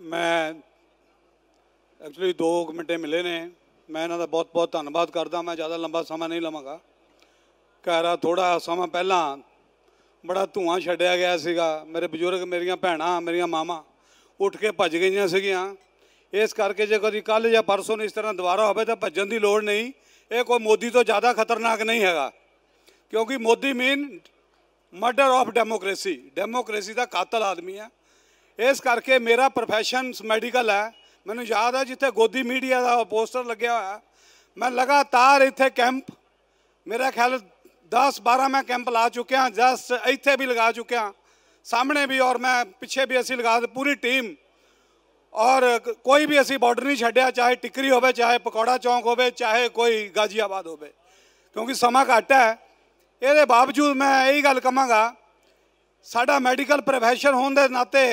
ਮੈਂ ਐਕਚੁਅਲੀ 2 ਮਿੰਟੇ ਮਿਲੇ ਨੇ ਮੈਂ ਇਹਨਾਂ ਦਾ ਬਹੁਤ ਬਹੁਤ ਧੰਨਵਾਦ ਕਰਦਾ ਮੈਂ ਜ਼ਿਆਦਾ ਲੰਬਾ ਸਮਾਂ ਨਹੀਂ ਲਵਾਂਗਾ ਕਹਿਰਾ ਥੋੜਾ ਸਮਾਂ ਪਹਿਲਾਂ ਬੜਾ ਧੂਆਂ ਛੱਡਿਆ ਗਿਆ ਸੀਗਾ ਮੇਰੇ ਬਜ਼ੁਰਗ ਮੇਰੀਆਂ ਭੈਣਾਂ ਮੇਰੀਆਂ ਮਾਮਾ ਉੱਠ ਕੇ ਭੱਜ ਗਈਆਂ ਸੀਗੀਆਂ ਇਸ ਕਰਕੇ ਜੇ ਕਦੀ ਕੱਲ ਜਾਂ ਪਰਸੋਂ ਨੂੰ ਇਸ ਤਰ੍ਹਾਂ ਦੁਬਾਰਾ ਹੋਵੇ ਤਾਂ ਭੱਜਣ ਦੀ ਲੋੜ ਨਹੀਂ ਇਹ ਕੋਈ ਮੋਦੀ ਤੋਂ ਜ਼ਿਆਦਾ ਖਤਰਨਾਕ ਨਹੀਂ ਹੈਗਾ ਕਿਉਂਕਿ Modi mean murder of democracy democracy ਦਾ ਕਾਤਲ ਆਦਮੀ ਹੈ ਇਸ ਕਰਕੇ ਮੇਰਾ ਪ੍ਰੋਫੈਸ਼ਨ ਮੈਡੀਕਲ ਹੈ ਮੈਨੂੰ ਯਾਦ ਹੈ ਜਿੱਥੇ ਗੋਦੀ ਮੀਡੀਆ ਦਾ ਪੋਸਟਰ ਲੱਗਿਆ ਹੋਇਆ ਮੈਂ ਲਗਾਤਾਰ ਇੱਥੇ ਕੈਂਪ ਮੇਰਾ ਖਿਆਲ 10 12 ਮੈਂ ਕੈਂਪ ਲਾ ਚੁੱਕਿਆ ਜਸਟ ਇੱਥੇ ਵੀ ਲਗਾ ਚੁੱਕਿਆ ਸਾਹਮਣੇ ਵੀ ਔਰ ਮੈਂ ਪਿੱਛੇ ਵੀ ਅਸੀਂ ਲਗਾ ਪੂਰੀ ਟੀਮ ਔਰ ਕੋਈ ਵੀ ਅਸੀਂ ਬਾਰਡਰ ਨਹੀਂ ਛੱਡਿਆ ਚਾਹੇ ਟਿਕਰੀ ਹੋਵੇ ਚਾਹੇ ਪਕੌੜਾ ਚੌਂਕ ਹੋਵੇ ਚਾਹੇ ਕੋਈ ਗਾਜ਼ੀਆਬਾਦ ਹੋਵੇ ਕਿਉਂਕਿ ਸਮਾਂ ਘੱਟ ਹੈ ਇਹਦੇ ਬਾਵਜੂਦ ਮੈਂ ਇਹੀ ਗੱਲ ਕਹਾਂਗਾ ਸਾਡਾ ਮੈਡੀਕਲ ਪ੍ਰੋਫੈਸ਼ਨ ਹੋਣ ਦੇ ਨਾਤੇ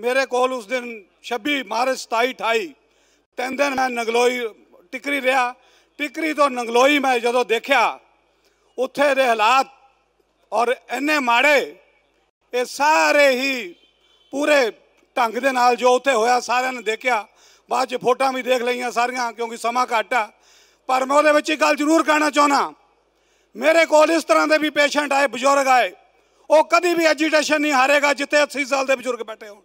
ਮੇਰੇ ਕੋਲ ਉਸ ਦਿਨ 26 ਮਾਰਚ 27 28 ਤਿੰਨ ਦਿਨ ਮੈਂ ਨਗਲੋਈ ਟਿਕਰੀ ਰਿਹਾ ਟਿਕਰੀ ਤੋਂ ਨਗਲੋਈ ਮੈਂ ਜਦੋਂ ਦੇਖਿਆ ਉੱਥੇ ਦੇ ਹਾਲਾਤ ਔਰ ਇੰਨੇ ਮਾੜੇ ਇਹ ਸਾਰੇ ਹੀ ਪੂਰੇ ਢੰਗ ਦੇ ਨਾਲ ਜੋ ਉੱਥੇ ਹੋਇਆ ਸਾਰਿਆਂ ਨੇ ਦੇਖਿਆ ਬਾਅਦ ਚ ਫੋਟਾਂ ਵੀ ਦੇਖ ਲਈਆਂ ਸਾਰੀਆਂ ਕਿਉਂਕਿ ਸਮਾਂ ਘੱਟ ਆ ਪਰ ਮੈਂ ਉਹਦੇ ਵਿੱਚ ਇੱਕ ਗੱਲ ਜ਼ਰੂਰ ਕਹਿਣਾ ਚਾਹਣਾ ਮੇਰੇ ਕੋਲ ਇਸ ਤਰ੍ਹਾਂ ਦੇ ਵੀ ਪੇਸ਼ੈਂਟ ਆਏ ਬਜ਼ੁਰਗ ਆਏ ਉਹ ਕਦੀ ਵੀ ਐਜੀਟੇਸ਼ਨ ਨਹੀਂ ਹਾਰੇਗਾ ਜਿੱਤੇ 80 ਸਾਲ ਦੇ ਬਜ਼ੁਰਗ ਬੈਠੇ ਹੋਣ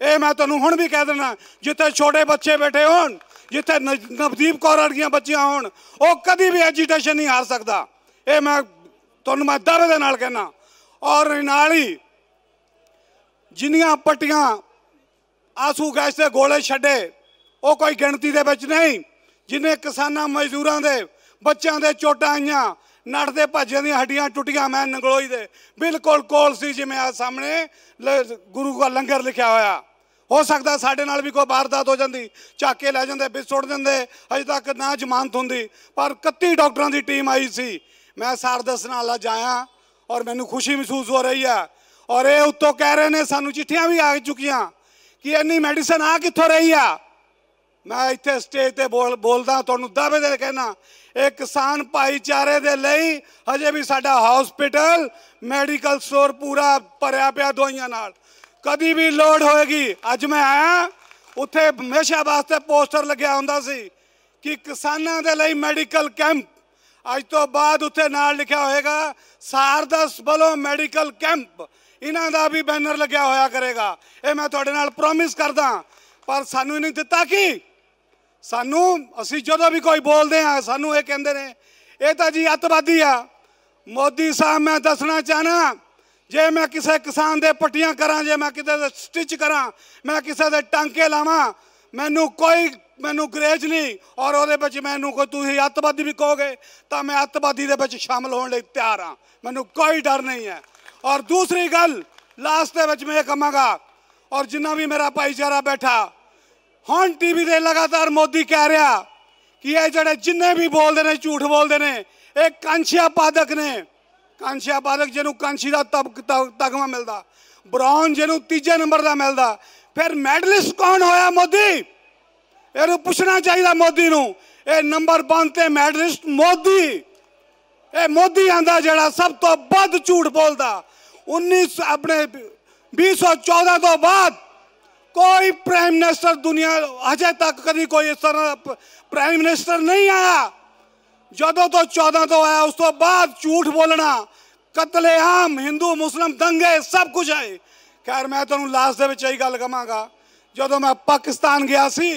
ਇਹ ਮੈਂ ਤੁਹਾਨੂੰ ਹੁਣ ਵੀ ਕਹਿ ਦੇਣਾ ਜਿੱਥੇ ਛੋਟੇ ਬੱਚੇ ਬੈਠੇ ਹੋਣ ਜਿੱਥੇ ਨਵਦੀਪ ਕੌਰ ਵਰਗੀਆਂ ਬੱਚੀਆਂ ਹੋਣ ਉਹ ਕਦੀ ਵੀ ਐਜੀਟੇਸ਼ਨ ਨਹੀਂ ਹਾਰ ਸਕਦਾ ਇਹ ਮੈਂ ਤੁਹਾਨੂੰ ਮੈਂ ਦਾਅਵੇ ਦੇ ਨਾਲ ਕਹਿਣਾ ਔਰ ਨਾਲ ਹੀ ਜਿੰਨੀਆਂ ਪੱਟੀਆਂ ਆਸੂ ਗੈਸ ਦੇ ਗੋਲੇ ਛੱਡੇ ਉਹ ਕੋਈ ਗਿਣਤੀ ਦੇ ਵਿੱਚ ਨਹੀਂ ਜਿਨੇ ਕਿਸਾਨਾਂ ਮਜ਼ਦੂਰਾਂ ਦੇ ਬੱਚਿਆਂ ਦੇ ਚੋਟਾਂ ਆਈਆਂ ਨੜਦੇ ਭੱਜੇ ਦੀਆਂ ਹੱਡੀਆਂ ਟੁੱਟੀਆਂ ਮੈਂ ਨੰਗਲੋਈ ਦੇ ਬਿਲਕੁਲ ਕੋਲ ਸੀ ਜਿਵੇਂ ਆ ਸਾਹਮਣੇ ਗੁਰੂ ਦਾ ਲੰਗਰ ਲਿਖਿਆ ਹੋਇਆ ਹੋ ਸਕਦਾ ਸਾਡੇ ਨਾਲ ਵੀ ਕੋਈ ਵਾਰਦਾਤ ਹੋ ਜਾਂਦੀ ਚਾਕੇ ਲੈ ਜਾਂਦੇ ਵੀ ਸੁੱਟ ਦਿੰਦੇ ਅਜੇ ਤੱਕ ਨਾ ਜ਼ਮਾਨਤ ਹੁੰਦੀ ਪਰ 31 ਡਾਕਟਰਾਂ ਦੀ ਟੀਮ ਆਈ ਸੀ ਮੈਂ ਸਾਰਦਸ ਨਾਲ ਵਾਲਾ ਜਾਇਆ ਔਰ ਮੈਨੂੰ ਖੁਸ਼ੀ ਮਹਿਸੂਸ ਹੋ ਰਹੀ ਹੈ ਔਰ ਇਹ ਉੱਤੋਂ ਕਹਿ ਰਹੇ ਨੇ ਸਾਨੂੰ ਚਿੱਠੀਆਂ ਵੀ ਆ ਚੁੱਕੀਆਂ ਕਿ ਇੰਨੀ ਮੈਡੀਸਨ ਆ ਕਿੱਥੋਂ ਰਹੀ ਆ ਮੈਂ ਇੱਥੇ ਸਟੇਜ ਤੇ ਬੋਲ ਬੋਲਦਾ ਤੁਹਾਨੂੰ ਦਾਅਵੇ ਦੇ ਕਹਿਣਾ ਇਹ ਕਿਸਾਨ ਭਾਈਚਾਰੇ ਦੇ ਲਈ ਹਜੇ ਵੀ ਸਾਡਾ ਹਸਪੀਟਲ ਮੈਡੀਕਲ ਸਟੋਰ ਪੂਰਾ ਭਰਿਆ ਪਿਆ ਦਵਾਈਆਂ ਨਾਲ ਕਦੀ ਵੀ ਲੋੜ ਹੋਏਗੀ ਅੱਜ ਮੈਂ ਆਇਆ ਉੱਥੇ ਹਮੇਸ਼ਾ ਵਾਸਤੇ ਪੋਸਟਰ ਲੱਗਿਆ ਹੁੰਦਾ ਸੀ ਕਿ ਕਿਸਾਨਾਂ ਦੇ ਲਈ ਮੈਡੀਕਲ ਕੈਂਪ ਅੱਜ ਤੋਂ ਬਾਅਦ ਉੱਥੇ ਨਾਲ ਲਿਖਿਆ ਹੋਏਗਾ ਸਾਰਦਸ ਵੱਲੋਂ ਮੈਡੀਕਲ ਕੈਂਪ ਇਹਨਾਂ ਦਾ ਵੀ ਬੈਨਰ ਲੱਗਿਆ ਹੋਇਆ ਕਰੇਗਾ ਇਹ ਮੈਂ ਤੁਹਾਡੇ ਨਾਲ ਪ੍ਰੋਮਿਸ ਕਰਦਾ ਪਰ ਸਾਨੂੰ ਨਹੀਂ ਦਿੱਤਾ ਕਿ ਸਾਨੂੰ ਅਸੀਂ ਜਦੋਂ ਵੀ ਕੋਈ ਬੋਲਦੇ ਆ ਸਾਨੂੰ ਇਹ ਕਹਿੰਦੇ ਨੇ ਇਹ ਤਾਂ ਜੀ ਅਤਵਾਦੀ ਆ ਮੋਦੀ ਸਾਹਿਬ ਮੈਂ ਦੱਸਣਾ ਚਾਹਨਾ ਜੇ ਮੈਂ ਕਿਸੇ ਕਿਸਾਨ ਦੇ ਪੱਟੀਆਂ ਕਰਾਂ ਜੇ ਮੈਂ ਕਿਤੇ ਸਟਿਚ ਕਰਾਂ ਮੈਂ ਕਿਸੇ ਦੇ ਟਾਂਕੇ ਲਾਵਾਂ ਮੈਨੂੰ ਕੋਈ ਮੈਨੂੰ ਗਰੇਜ ਨਹੀਂ ਔਰ ਉਹਦੇ ਵਿੱਚ ਮੈਨੂੰ ਕੋਈ ਤੁਸੀਂ ਅਤਵਾਦੀ ਵੀ ਕਹੋਗੇ ਤਾਂ ਮੈਂ ਅਤਵਾਦੀ ਦੇ ਵਿੱਚ ਸ਼ਾਮਲ ਹੋਣ ਲਈ ਤਿਆਰ ਆ ਮੈਨੂੰ ਕੋਈ ਡਰ ਨਹੀਂ ਹੈ ਔਰ ਦੂਸਰੀ ਗੱਲ ਲਾਸਟ ਦੇ ਵਿੱਚ ਮੈਂ ਇਹ ਕਹਾਂਗਾ ਔਰ ਜਿੰਨਾ ਵੀ ਮੇਰਾ ਭਾਈਚਾਰਾ ਬੈਠਾ ਹੁਣ ਟੀਵੀ ਤੇ ਲਗਾਤਾਰ ਮੋਦੀ ਕਹਿ ਰਿਹਾ ਕਿ ਇਹ ਜਿਹੜੇ ਜਿੰਨੇ ਵੀ ਬੋਲਦੇ ਨੇ ਝੂਠ ਬੋਲਦੇ ਨੇ ਇਹ ਕਾਂਸ਼ਿਆ ਪਾਦਕ ਨੇ ਕਾਂਸ਼ਿਆ ਪਾਦਕ ਜਿਹਨੂੰ ਕਾਂਸ਼ੀ ਦਾ ਤਗਮਾ ਮਿਲਦਾ ਬ੍ਰਾਉਨ ਜਿਹਨੂੰ ਤੀਜੇ ਨੰਬਰ ਦਾ ਮਿਲਦਾ ਫਿਰ ਮੈਡਲਿਸਟ ਕੌਣ ਹੋਇਆ ਮੋਦੀ ਇਹਨੂੰ ਪੁੱਛਣਾ ਚਾਹੀਦਾ ਮੋਦੀ ਨੂੰ ਇਹ ਨੰਬਰ 1 ਤੇ ਮੈਡਲਿਸਟ ਮੋਦੀ ਇਹ ਮੋਦੀ ਆਂਦਾ ਜਿਹੜਾ ਸਭ ਤੋਂ ਵੱਧ ਝੂਠ ਬੋਲਦਾ 19 ਆਪਣੇ 2014 ਤੋਂ ਬਾਅਦ ਕੋਈ ਪ੍ਰਾਈਮ ਮਿਨਿਸਟਰ ਦੁਨੀਆ ਅਜੇ ਤੱਕ ਕਦੀ ਕੋਈ ਇਸ ਤਰ੍ਹਾਂ ਪ੍ਰਾਈਮ ਮਿਨਿਸਟਰ ਨਹੀਂ ਆਇਆ ਜਦੋਂ ਤੋਂ 14 ਤੋਂ ਆਇਆ ਉਸ ਤੋਂ ਬਾਅਦ ਝੂਠ ਬੋਲਣਾ ਕਤਲੇਆਮ ਹਿੰਦੂ ਮੁਸਲਮ ਦੰਗੇ ਸਭ ਕੁਝ ਹੈ ਖੈਰ ਮੈਂ ਤੁਹਾਨੂੰ ਲਾਸਟ ਦੇ ਵਿੱਚ ਇਹੀ ਗੱਲ ਕਹਾਂਗਾ ਜਦੋਂ ਮੈਂ ਪਾਕਿਸਤਾਨ ਗਿਆ ਸੀ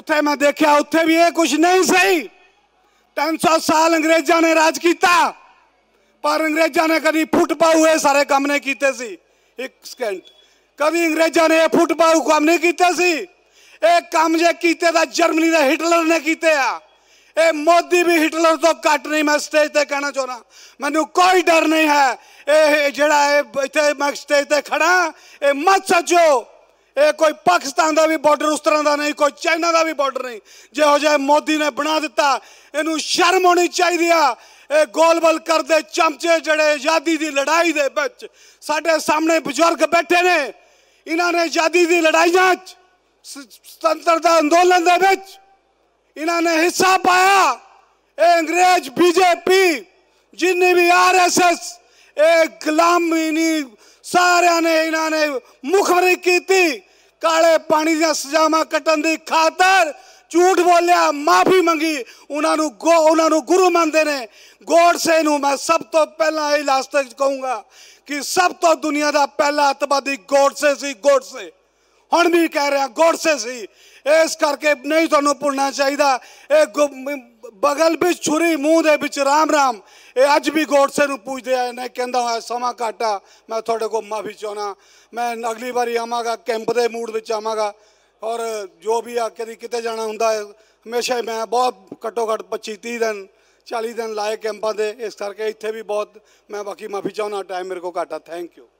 ਉੱਥੇ ਮੈਂ ਦੇਖਿਆ ਉੱਥੇ ਵੀ ਇਹ ਕੁਝ ਨਹੀਂ ਸਹੀ 300 ਸਾਲ ਅੰਗਰੇਜ਼ਾਂ ਨੇ ਰਾਜ ਕੀਤਾ ਪਰ ਅੰਗਰੇਜ਼ਾਂ ਨੇ ਕਦੀ ਫੁੱਟ ਪਾਉ ਇਹ ਸਾਰੇ ਕੰਮ ਨਹੀਂ ਕੀਤੇ ਸੀ ਇੱਕ ਸਕਿੰਟ ਕਦੀ ਅੰਗਰੇਜ਼ਾਂ ਨੇ ਇਹ ਫੁੱਟਬਾਲ ਕੰਮ ਨਹੀਂ ਕੀਤਾ ਸੀ ਇਹ ਕੰਮ ਜੇ ਕੀਤੇ ਤਾਂ ਜਰਮਨੀ ਦਾ ਹਿਟਲਰ ਨੇ ਕੀਤੇ ਆ ਇਹ ਮੋਦੀ ਵੀ ਹਿਟਲਰ ਤੋਂ ਘੱਟ ਨਹੀਂ ਮੈਂ ਸਟੇਜ ਤੇ ਕਹਿਣਾ ਚਾਹਣਾ ਮੈਨੂੰ ਕੋਈ ਡਰ ਨਹੀਂ ਹੈ ਇਹ ਜਿਹੜਾ ਇਹ ਇੱਥੇ ਮੈਂ ਸਟੇਜ ਤੇ ਖੜਾ ਇਹ ਮਤ ਸੱਜੋ ਇਹ ਕੋਈ ਪਾਕਿਸਤਾਨ ਦਾ ਵੀ ਬਾਰਡਰ ਉਸ ਤਰ੍ਹਾਂ ਦਾ ਨਹੀਂ ਕੋਈ ਚਾਈਨਾ ਦਾ ਵੀ ਬਾਰਡਰ ਨਹੀਂ ਜਿਹੋ ਜਿਹਾ ਮੋਦੀ ਨੇ ਬਣਾ ਦਿੱਤਾ ਇਹਨੂੰ ਸ਼ਰਮ ਹੋਣੀ ਚਾਹੀਦੀ ਆ ਇਹ ਗੋਲਬਲ ਕਰਦੇ ਚਮਚੇ ਜਿਹੜੇ ਆਜ਼ਾਦੀ ਦੀ ਲੜਾਈ ਦੇ ਵਿੱਚ ਸਾਡੇ ਸਾਹਮਣੇ ਬਜ਼ੁਰਗ ਬੈਠੇ ਨੇ ਇਹਨਾਂ ਨੇ ਆਜ਼ਾਦੀ ਦੀ ਲੜਾਈਆਂ 'ਚ ਸੁਤੰਤਰਤਾ ਅੰਦੋਲਨ ਦੇ ਵਿੱਚ ਇਹਨਾਂ ਨੇ ਹਿੱਸਾ ਪਾਇਆ ਇਹ ਅੰਗਰੇਜ਼ ਬੀਜੇਪੀ ਜਿੰਨੇ ਵੀ ਆਰਐਸਐਸ ਇਹ ਗੁਲਾਮੀ ਸਾਰਿਆਂ ਨੇ ਇਹਨਾਂ ਨੇ ਮੁਖਬਰੀ ਕੀਤੀ ਕਾਲੇ ਪਾਣੀ ਦੀਆਂ ਸਜ਼ਾਵਾਂ ਕੱਟਣ ਦੀ ਖਾਤਰ ਝੂਠ ਬੋਲਿਆ ਮਾਫੀ ਮੰਗੀ ਉਹਨਾਂ ਨੂੰ ਗੋ ਉਹਨਾਂ ਨੂੰ ਗੁਰੂ ਮੰਨਦੇ ਨੇ ਗੋਡਸੇ ਨੂੰ ਮੈਂ ਸਭ ਤੋਂ ਪਹਿਲਾਂ ਇਹ ਲਾਸਟ ਤੱਕ ਕਹੂੰਗਾ ਕਿ ਸਭ ਤੋਂ ਦੁਨੀਆ ਦਾ ਪਹਿਲਾ ਅਤਵਾਦੀ ਗੋਡਸੇ ਸੀ ਗੋਡਸੇ ਹੁਣ ਵੀ ਕਹਿ ਰਿਹਾ ਗੋਡਸੇ ਸੀ ਇਸ ਕਰਕੇ ਨਹੀਂ ਤੁਹਾਨੂੰ ਭੁੱਲਣਾ ਚਾਹੀਦਾ ਇਹ ਬਗਲ ਵਿੱਚ ਛੁਰੀ ਮੂੰਹ ਦੇ ਵਿੱਚ ਰਾਮ ਰਾਮ ਇਹ ਅੱਜ ਵੀ ਗੋਡਸੇ ਨੂੰ ਪੁੱਛਦੇ ਆ ਨੇ ਕਹਿੰਦਾ ਹਾਂ ਸਮਾਂ ਘਾਟਾ ਮੈਂ ਤੁਹਾਡੇ ਕੋਲ ਮਾਫੀ ਚਾਹਣਾ ਮੈਂ ਅਗਲੀ ਵਾਰੀ ਆਵਾਂਗਾ ਕੈਂਪ ਦੇ ਮੂਡ ਵਿੱਚ ਆਵਾਂਗਾ ਔਰ ਜੋ ਵੀ ਆ ਕਦੀ ਕਿਤੇ ਜਾਣਾ ਹੁੰਦਾ ਹੈ ਹਮੇਸ਼ਾ ਹੀ ਮੈਂ ਬਹੁਤ ਘੱਟੋ ਘੱਟ 25 30 ਦਿਨ 40 ਦਿਨ ਲਾਏ ਕੈਂਪਾਂ ਦੇ ਇਸ ਕਰਕੇ ਇੱਥੇ ਵੀ ਬਹੁਤ ਮੈਂ ਬਾਕੀ ਮਾਫੀ ਚਾਹੁੰਦਾ ਟਾਈਮ ਮੇਰੇ ਕੋ ਘਾਟਾ ਥੈਂਕ ਯੂ